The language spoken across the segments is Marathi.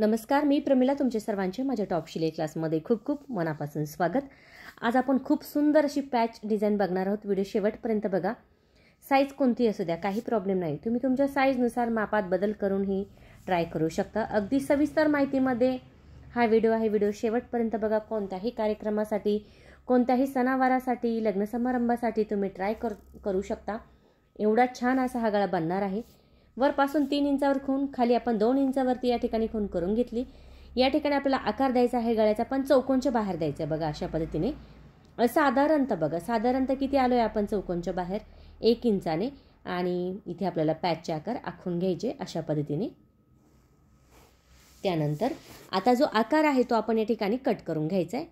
नमस्कार मी प्रमिला तुमचे सर्वांचे माझ्या टॉप शिले क्लासमध्ये खूप खूप मनापासून स्वागत आज आपण खूप सुंदर अशी पॅच डिझाईन बघणार आहोत व्हिडिओ शेवटपर्यंत बघा साईज कोणती असू द्या काही प्रॉब्लेम नाही तुम्ही तुमच्या साईजनुसार मापात बदल करूनही ट्राय करू शकता अगदी सविस्तर माहितीमध्ये हा व्हिडिओ आहे व्हिडिओ शेवटपर्यंत बघा कोणत्याही कार्यक्रमासाठी कोणत्याही सणावारासाठी लग्न समारंभासाठी तुम्ही ट्राय कर करू शकता एवढा छान असा हा गळा बनणार आहे वरपासून तीन इंचावर खून खाली आपण दोन इंचावरती या ठिकाणी खून करून घेतली या ठिकाणी आपल्याला आकार द्यायचा आहे गळ्याचा पण चौकोनच्या बाहेर द्यायचं आहे बघा अशा पद्धतीने साधारणतः बघा साधारणतः किती आलो आहे आपण चौकोनच्या बाहेर एक इंचाने आणि इथे आपल्याला पॅचचे आकार आखून घ्यायचे अशा पद्धतीने त्यानंतर आता जो आकार आहे तो आपण या ठिकाणी कट करून घ्यायचा आहे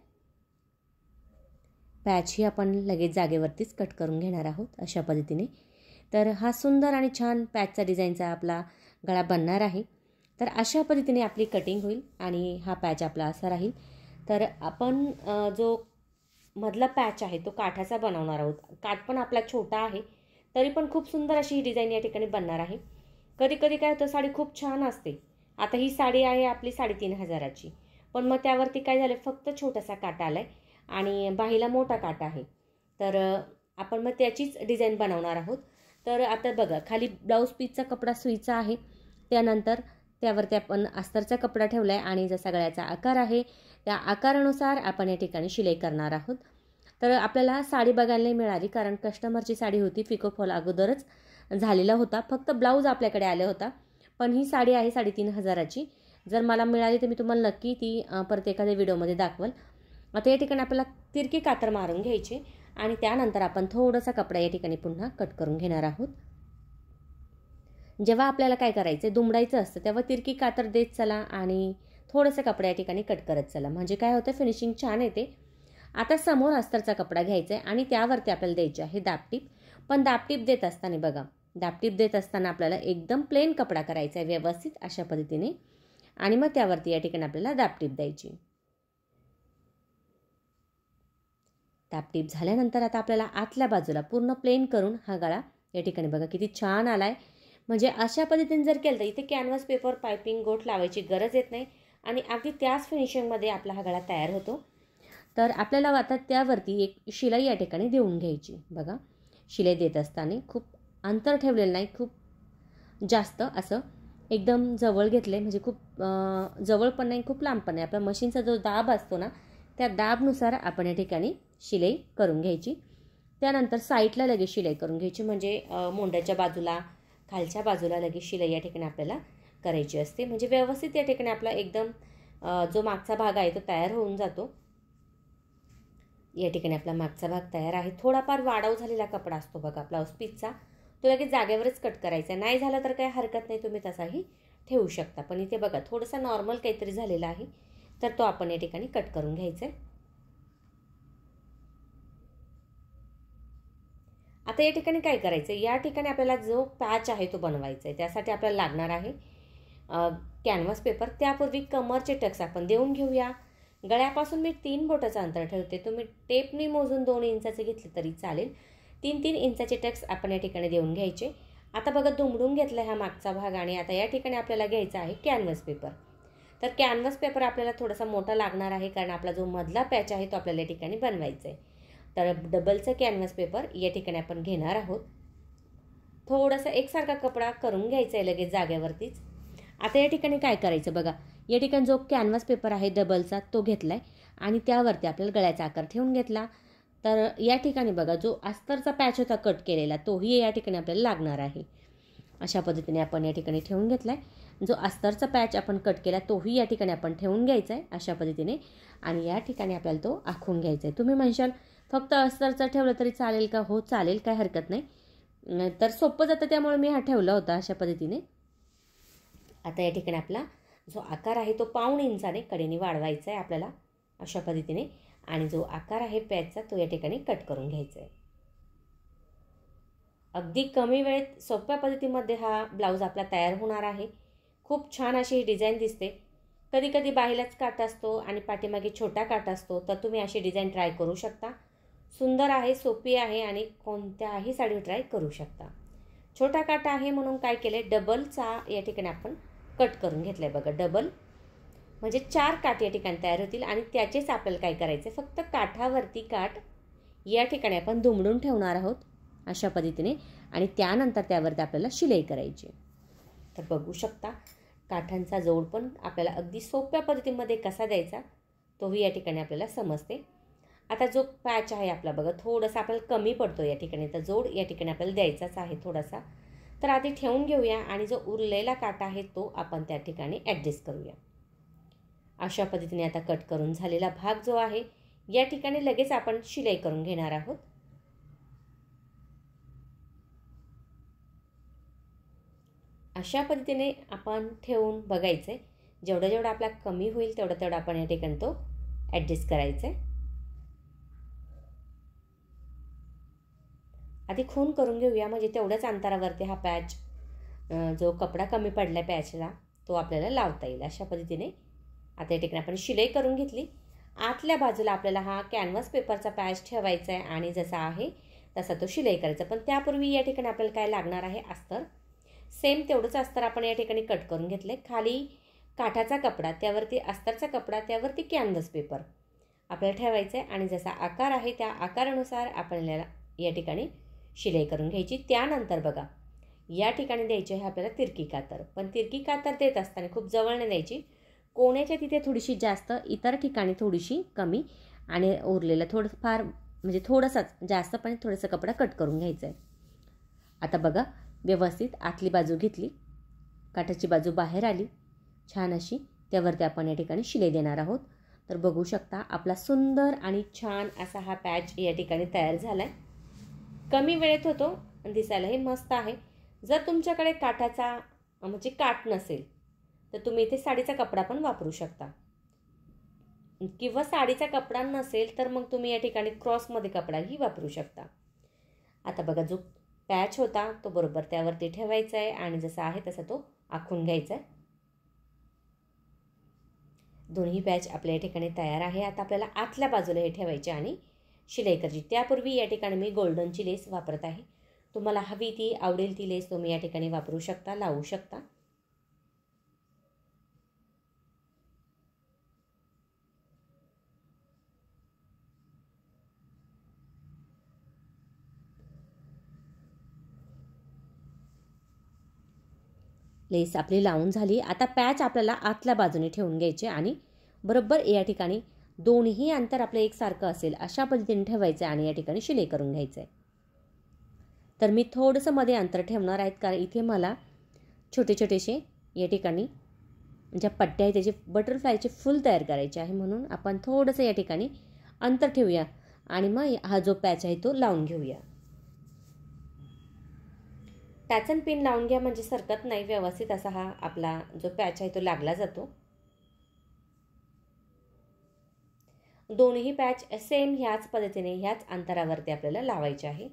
पॅच ही आपण लगेच जागेवरतीच कट करून घेणार आहोत अशा पद्धतीने तर हा सुंदर आणि छान पॅचचा डिझाईनचा आपला गळा बनणार आहे तर अशा पद्धतीने आपली कटिंग होईल आणि हा पॅच आपला असा राहील तर आपण जो मधला पॅच आहे तो काठाचा बनवणार आहोत काठ पण आपला छोटा आहे तरी पण खूप सुंदर अशी ही डिझाईन या ठिकाणी बनणार आहे कधी कधी काय होतं साडी खूप छान असते आता ही साडी आहे आपली साडेतीन हजाराची पण मग त्यावरती काय झालं फक्त छोटासा काटा आला आहे आणि बाहीला मोठा काटा आहे तर आपण मग त्याचीच डिझाईन बनवणार आहोत तर आता बघा खाली ब्लाऊज पीसचा कपडा सुईचा आहे त्यानंतर त्यावरती आपण अस्तरचा कपडा ठेवला आहे आणि जसा गळ्याचा आकार आहे त्या आकारानुसार आपण या ठिकाणी शिलाई करणार आहोत तर आपल्याला साडी बघायला मिळाली कारण कस्टमरची साडी होती पिकोफॉल अगोदरच झालेला होता फक्त ब्लाऊज आपल्याकडे आला होता पण ही साडी आहे साडेतीन हजाराची जर मला मिळाली तर मी तुम्हाला नक्की ती परत एखाद्या व्हिडिओमध्ये दाखवल आता या ठिकाणी आपल्याला तिरकी कातर मारून घ्यायची आणि त्यानंतर आपण थोडंसा कपडा या ठिकाणी पुन्हा कट करून घेणार आहोत जेव्हा आपल्याला काय करायचं दुमडायचं असतं तेव्हा तिरकी कातर देत चला आणि थोडंसं कपडा या ठिकाणी कट करत चला म्हणजे काय होतं फिनिशिंग छान येते आता समोर अस्तरचा कपडा घ्यायचा आहे आणि त्यावरती आपल्याला द्यायचे आहे दापटीप पण दापटीप देत असताना बघा दापटीप देत असताना आपल्याला एकदम प्लेन कपडा करायचा आहे व्यवस्थित अशा पद्धतीने आणि मग त्यावरती या ठिकाणी आपल्याला दापटीप द्यायची टापटीप झाल्यानंतर आता आपल्याला आतल्या बाजूला पूर्ण प्लेन करून हा गळा या ठिकाणी बघा किती छान आला आहे म्हणजे अशा पद्धतीने जर केलं तर इथे कॅनव्हास पेपर पायपिंग गोट लावायची गरज येत नाही आणि अगदी त्याच फिनिशिंगमध्ये आपला हा गळा तयार होतो तर आपल्याला आता त्यावरती एक शिलाई या ठिकाणी देऊन घ्यायची बघा शिलाई देत असताना खूप अंतर ठेवलेलं नाही खूप जास्त असं एकदम जवळ घेतले म्हणजे खूप जवळ पण नाही खूप लांब पण नाही आपल्या मशीनचा जो दाब असतो ना त्या दाबनुसार आपण या ठिकाणी शिलाई करून घ्यायची त्यानंतर साईडला लगेच शिलाई करून घ्यायची म्हणजे मोंड्याच्या बाजूला खालच्या बाजूला लगेच शिलाई या ठिकाणी आपल्याला करायची असते म्हणजे व्यवस्थित या ठिकाणी आपला एकदम जो मागचा भाग आहे तो तयार होऊन जातो या ठिकाणी आपला मागचा भाग तयार आहे थोडाफार वाढाव झालेला कपडा असतो बघा ब्लाऊज पीसचा तो लगेच जागेवरच कट करायचा नाही झाला तर काही हरकत नाही तुम्ही तसाही ठेवू शकता पण इथे बघा थोडासा नॉर्मल काहीतरी झालेला आहे तर तो आपण या ठिकाणी कट करून घ्यायचा आहे आता या ठिकाणी काय करायचं आहे या ठिकाणी आपल्याला जो पॅच आहे तो बनवायचा आहे त्यासाठी आपल्याला लागणार आहे कॅनव्हस पेपर त्यापूर्वी कमरचे टक्स आपण देऊन घेऊया गळ्यापासून मी तीन बोटाचं अंतर ठेवते तुम्ही टेपनी मोजून दोन इंचाचे घेतले तरी चालेल तीन तीन इंचाचे टक्स आपण या ठिकाणी देऊन घ्यायचे आता बघा दुमडून घेतला हा मागचा भाग आणि आता या ठिकाणी आपल्याला घ्यायचा आहे कॅनव्हस पेपर तर कॅनव्हस पेपर आपल्याला थोडासा मोठा लागणार आहे कारण आपला जो मधला पॅच आहे तो आपल्याला या ठिकाणी बनवायचा आहे तर डबलचं कॅनव्हास पेपर या ठिकाणी आपण घेणार आहोत थोडासा एकसारखा कपडा करून घ्यायचा आहे लगेच जाग्यावरतीच आता या ठिकाणी काय करायचं बघा या ठिकाणी जो कॅनव्हास पेपर आहे डबलचा तो घेतला आहे आणि त्यावरती आपल्याला गळ्याचा आकार ठेवून घेतला तर या ठिकाणी बघा जो अस्तरचा पॅच होता कट केलेला तोही या ठिकाणी आपल्याला लागणार आहे अशा पद्धतीने आपण या ठिकाणी ठेवून घेतला आहे जो अस्तरचा पॅच आपण कट केला तोही या ठिकाणी आपण ठेवून घ्यायचा आहे अशा पद्धतीने आणि या ठिकाणी आपल्याला तो आखून घ्यायचा आहे तुम्ही म्हणशाल फक्त अस्तरचं ठेवलं तरी चालेल का हो चालेल काय हरकत नाही तर सोपं जातं त्यामुळे मी हा ठेवला होता अशा पद्धतीने आता या ठिकाणी आपला जो आकार आहे तो पाऊण इंचाने कडेने वाढवायचा आहे आपल्याला अशा पद्धतीने आणि जो आकार आहे पॅचचा तो या ठिकाणी कट करून घ्यायचा आहे अगदी कमी वेळेत सोप्या पद्धतीमध्ये हा ब्लाऊज आपला तयार होणार आहे खूप छान अशी ही डिझाईन दिसते कधी कधी बाहेलाच काट असतो आणि पाठीमागे छोटा काट असतो तर तुम्ही अशी डिझाईन ट्राय करू शकता सुंदर आहे सोपी आहे आणि कोणत्याही साडी ट्राय करू शकता छोटा काटा आहे म्हणून काय केलं आहे डबलचा या ठिकाणी आपण कट करून घेतला आहे बघा डबल म्हणजे चार काठ या ठिकाणी तयार होतील आणि त्याचेच आपल्याला काय करायचे फक्त काठावरती काठ या ठिकाणी आपण दुमडून ठेवणार आहोत अशा पद्धतीने आणि त्यानंतर त्यावरती आपल्याला शिलाई करायची तर बघू शकता काठांचा जोड पण आपल्याला अगदी सोप्या पद्धतीमध्ये कसा द्यायचा तोही या ठिकाणी आपल्याला समजते आता जो पॅच आहे आपला बघा थोडासा आपल्याला कमी पडतो या ठिकाणी तर जोड या ठिकाणी आपल्याला द्यायचाच आहे थोडासा तर आधी ठेवून घेऊया आणि जो उरलेला काटा आहे तो आपण त्या ठिकाणी ॲडजस्ट करूया अशा पद्धतीने आता कट करून झालेला भाग जो आहे या ठिकाणी लगेच आपण शिलाई करून घेणार आहोत अशा पद्धतीने आपण ठेवून बघायचं आहे जेवढं जेवढं आपला कमी होईल तेवढा तेवढा आपण या ठिकाणी तो ॲडजस्ट करायचं आहे आधी खून करून घेऊया म्हणजे तेवढ्याच अंतरावरती हा पॅच जो कपडा कमी पडला पॅचला तो आपल्याला लावता येईल अशा पद्धतीने आता या ठिकाणी आपण शिलाई करून घेतली आतल्या बाजूला आपल्याला हा कॅनव्हास पेपरचा पॅच ठेवायचा आहे आणि जसा आहे तसा तो शिलाई करायचा पण त्यापूर्वी या ठिकाणी आपल्याला काय लागणार आहे अस्तर सेम तेवढंच अस्तर आपण या ठिकाणी कट करून घेतले खाली काठाचा कपडा त्यावरती अस्तरचा कपडा त्यावरती कॅनव्हस पेपर आपल्याला ठेवायचं आहे आणि जसा आकार आहे त्या आकारानुसार आपल्याला या ठिकाणी शिलाई करून घ्यायची त्यानंतर बघा या ठिकाणी द्यायची आहे आपल्याला तिरकी कातर पण तिरकी कातर देत असताना खूप जवळने द्यायची कोण्याच्या तिथे थोडीशी जास्त इतर ठिकाणी थोडीशी कमी आणि उरलेलं थोडंफार म्हणजे थोडंसंच जास्त पण थोडंसं कपडा कट करून घ्यायचं आहे आता बघा व्यवस्थित आतली बाजू घेतली काठाची बाजू बाहेर आली छान अशी त्यावरती आपण या ठिकाणी शिलाई देणार आहोत तर बघू शकता आपला सुंदर आणि छान असा हा पॅच या ठिकाणी तयार झाला आहे कमी वेळेत होतो आणि दिसायलाही मस्त आहे जर तुमच्याकडे काठाचा म्हणजे काठ नसेल तर तुम्ही इथे साडीचा कपडा पण वापरू शकता किंवा साडीचा कपडा नसेल तर मग तुम्ही या ठिकाणी क्रॉसमध्ये कपडाही वापरू शकता आता बघा जो पॅच होता तो बरोबर त्यावरती ठेवायचा आहे आणि जसा आहे तसा तो आखून घ्यायचा आहे दोन्ही पॅच आपल्या या ठिकाणी तयार आहे आता आपल्याला आतल्या बाजूला हे ठेवायचे आणि शिलाई करायची त्यापूर्वी या ठिकाणी मी गोल्डनची लेस वापरत आहे तुम्हाला हवी ती आवडेल ती लेस तुम्ही या ठिकाणी वापरू शकता लावू शकता लेस आपली लावून झाली आता पॅच आपल्याला आतल्या बाजूने ठेवून घ्यायचे आणि बरोबर या ठिकाणी दोन्ही अंतर आपलं एकसारखं असेल अशा पद्धतीने ठेवायचं आहे आणि या ठिकाणी शिले करून घ्यायचं आहे तर मी थोडंसं मध्ये अंतर ठेवणार आहेत कारण इथे मला छोटे छोटेसे या ठिकाणी ज्या पट्ट्या आहेत त्याचे बटरफ्लायचे फुल तयार करायचे आहे म्हणून आपण थोडंसं या ठिकाणी अंतर ठेवूया आणि मग हा जो पॅच आहे तो लावून घेऊया पॅचन पिन लावून घ्या म्हणजे सरकत नाही व्यवस्थित असा हा आपला जो पॅच आहे तो लागला जातो दोन्ही पॅच सेम ह्याच पद्धतीने ह्याच अंतरावरती आपल्याला लावायचे आहे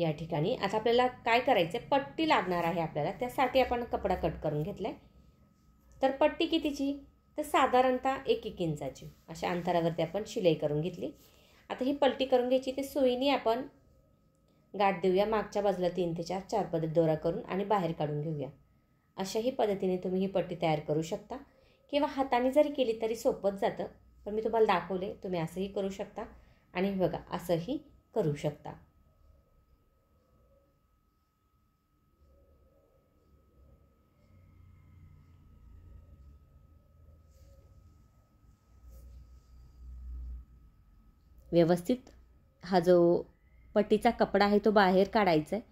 या ठिकाणी आता आपल्याला काय करायचं आहे पट्टी लागणार आहे आपल्याला त्यासाठी आपण कपडा कट करून घेतला आहे तर पट्टी कितीची तर साधारणतः एक एक इंचाची अशा अंतरावरती आपण शिलाई करून घेतली आता ही पलटी करून घ्यायची ते सुईने आपण गाठ देऊया मागच्या बाजूला तीन ते चार चार पद्धत दोरा करून आणि बाहेर काढून घेऊया अशाही पद्धतीने तुम्ही ही पट्टी तयार करू शकता किंवा हाताने जरी केली तरी सोपत जातं पण मी तुम्हाला दाखवले तुम्ही असंही करू शकता आणि बघा असंही करू शकता व्यवस्थित हा जो पट्टीचा कपडा आहे तो बाहेर काढायचा आहे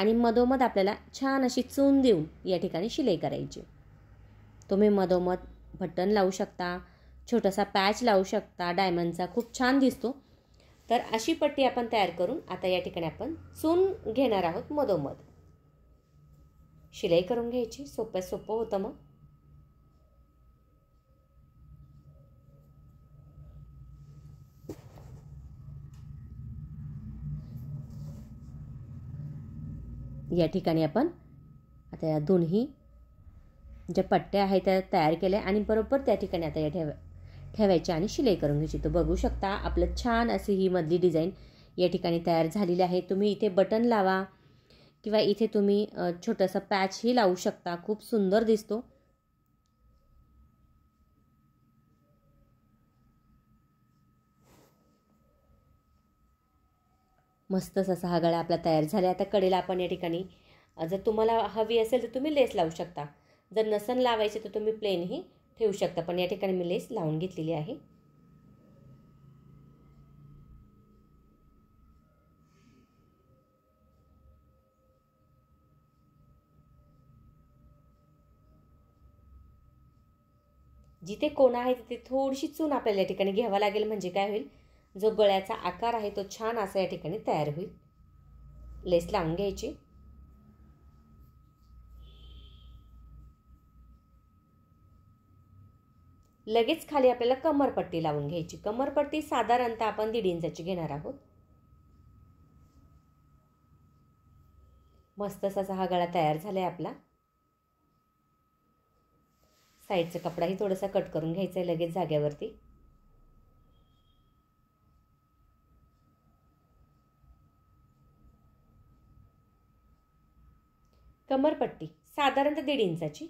आणि मधोमध आपल्याला छान अशी चून देऊन या ठिकाणी शिलाई करायची तुम्ही मधोमध बटन लावू शकता छोटासा पॅच लावू शकता डायमंडचा खूप छान दिसतो तर अशी पट्टी आपण तयार करून आता या ठिकाणी आपण चून घेणार आहोत मधोमध शिलाई करून घ्यायची सोप्यात सोपं होतं मग या ठिकाणी आपण आता या दोन्ही ज्या पट्ट्या आहेत त्या तयार केल्या आणि बरोबर त्या ठिकाणी आता या ठेवा ठेवायच्या आणि शिलाई करून घ्यायची तर बघू शकता आपलं छान अशी ही मधली डिझाईन या ठिकाणी तयार झालेली आहे तुम्ही इथे बटन लावा किंवा इथे तुम्ही छोटासा पॅचही लावू शकता खूप सुंदर दिसतो मस्त असा हा गळा आपला तयार झाला आता कडेला आपण या ठिकाणी जर तुम्हाला हवी असेल तर तुम्ही लेस लावू शकता जर नसन लावायचे तर तुम्ही प्लेनही ठेवू शकता पण या ठिकाणी मी लेस लावून घेतलेली आहे जिथे कोणा आहे तिथे थोडीशी चून आपल्याला या ठिकाणी घ्यावा लागेल म्हणजे काय होईल जो गळ्याचा आकार आहे तो छान असा या ठिकाणी तयार होईल लेस लावून घ्यायची लगेच खाली आपल्याला कमरपट्टी लावून घ्यायची कमरपट्टी साधारणतः आपण दीड इंचाची घेणार आहोत मस्त असा हा गळा तयार झालाय आपला साईडचा कपडाही थोडासा कट करून घ्यायचा आहे लगेच जाग्यावरती कमरपट्टी साधारणतः दीड इंचाची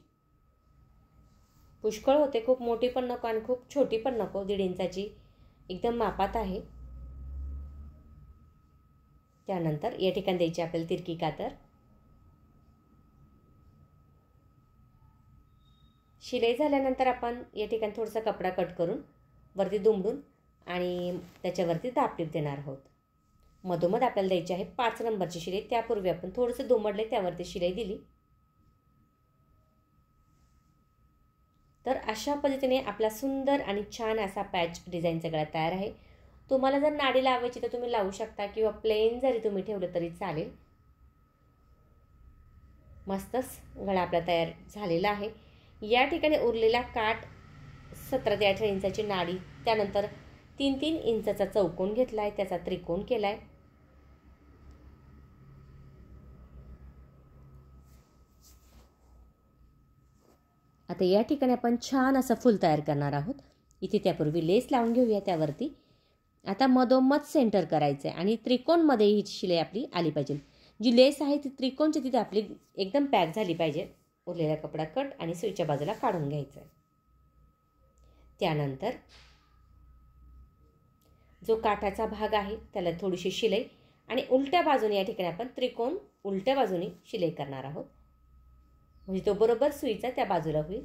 पुष्कळ होते खूप मोठी पण नको आणि खूप छोटी पण नको दीड इंचाची एकदम मापात आहे त्यानंतर या ठिकाणी द्यायची आपल्याला तिरकी कातर शिलाई झाल्यानंतर आपण या ठिकाणी थोडासा कपडा कट करून वरती दुमडून आणि त्याच्यावरती दापटीप देणार आहोत मधोमध आपल्याला द्यायची आहे पाच नंबरची शिलाई त्यापूर्वी आपण थोडंसं दुमडले त्यावरती शिलाई दिली तर अशा पद्धतीने आपला सुंदर आणि छान असा पॅच डिझाईनचा गळा तयार आहे तुम्हाला जर नाडी लावायची तर तुम्ही लावू शकता किंवा प्लेन जरी तुम्ही ठेवलं तरी चालेल मस्तच गळा आपला तयार झालेला आहे या ठिकाणी उरलेला काठ सतरा ते अठरा इंचाची नाडी त्यानंतर तीन तीन इंचाचा चौकोन घेतला आहे त्याचा त्रिकोण केला आहे आता या ठिकाणी आपण छान असं फूल तयार करणार आहोत इथे त्यापूर्वी लेस लावून घेऊया त्यावरती आता मधोमध सेंटर करायचं आहे आणि त्रिकोणमध्ये ही शिलाई आपली आली पाहिजे जी लेस आहे ती त्रिकोणची तिथे आपली एकदम पॅक झाली पाहिजे उरलेला कपडा कट आणि सुईच्या बाजूला काढून घ्यायचा आहे त्यानंतर जो काठाचा भाग आहे त्याला थोडीशी शिलाई आणि उलट्या बाजूने या ठिकाणी आपण त्रिकोण उलट्या बाजूने शिलाई करणार आहोत म्हणजे तो बरोबर सुईचा त्या बाजूला होईल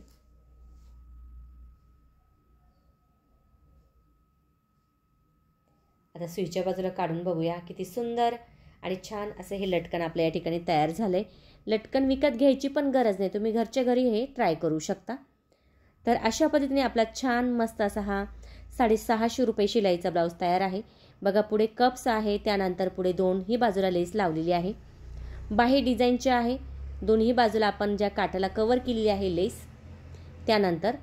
आता सुईच्या बाजूला काढून बघूया किती सुंदर आणि छान असं हे लटकन आपल्या या ठिकाणी तयार झालं लटकन विकत घ्यायची पण गरज नाही तुम्ही घरच्या घरी हे ट्राय करू शकता तर अशा पद्धतीने आपला छान मस्त असा हा साडेसहाशे रुपये शिलाईचा ब्लाऊज तयार आहे बघा पुढे कप्स आहे त्यानंतर पुढे दोन ही बाजूला लेस लावलेली आहे बाही डिझाईनची आहे दोन्ही बाजूला आपण ज्या काठाला कवर केलेली आहे लेस त्यानंतर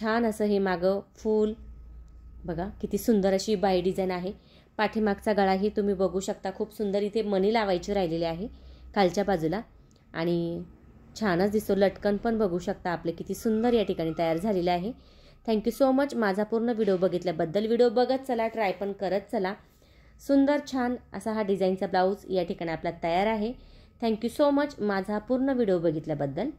छान असं हे मागं फूल बघा किती सुंदर अशी बाय डिझाईन आहे पाठीमागचा गळाही तुम्ही बघू शकता खूप सुंदर इथे मणी लावायची राहिलेली आहे खालच्या बाजूला आणि छानच दिसतो लटकन पण बघू शकता आपले किती सुंदर या ठिकाणी तयार झालेले आहे थँक्यू सो मच माझा पूर्ण व्हिडिओ बघितल्याबद्दल व्हिडिओ बघत चला ट्राय पण करत चला सुंदर छान असा हा डिझाईनचा ब्लाऊज या ठिकाणी आपला तयार आहे थँक्यू सो मच माझा पूर्ण व्हिडिओ बघितल्याबद्दल